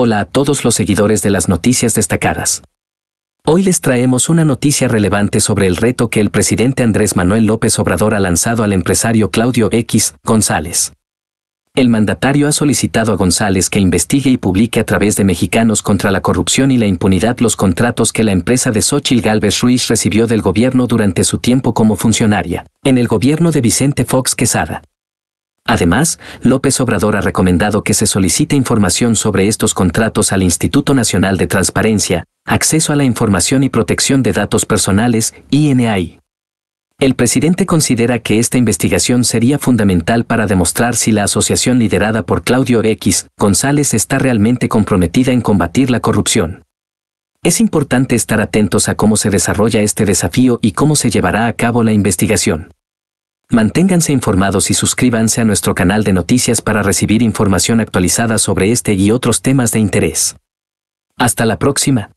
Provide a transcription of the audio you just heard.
Hola a todos los seguidores de las noticias destacadas. Hoy les traemos una noticia relevante sobre el reto que el presidente Andrés Manuel López Obrador ha lanzado al empresario Claudio X. González. El mandatario ha solicitado a González que investigue y publique a través de Mexicanos contra la corrupción y la impunidad los contratos que la empresa de Xochitl Galvez Ruiz recibió del gobierno durante su tiempo como funcionaria, en el gobierno de Vicente Fox Quesada. Además, López Obrador ha recomendado que se solicite información sobre estos contratos al Instituto Nacional de Transparencia, Acceso a la Información y Protección de Datos Personales, INAI. El presidente considera que esta investigación sería fundamental para demostrar si la asociación liderada por Claudio X. González está realmente comprometida en combatir la corrupción. Es importante estar atentos a cómo se desarrolla este desafío y cómo se llevará a cabo la investigación. Manténganse informados y suscríbanse a nuestro canal de noticias para recibir información actualizada sobre este y otros temas de interés. Hasta la próxima.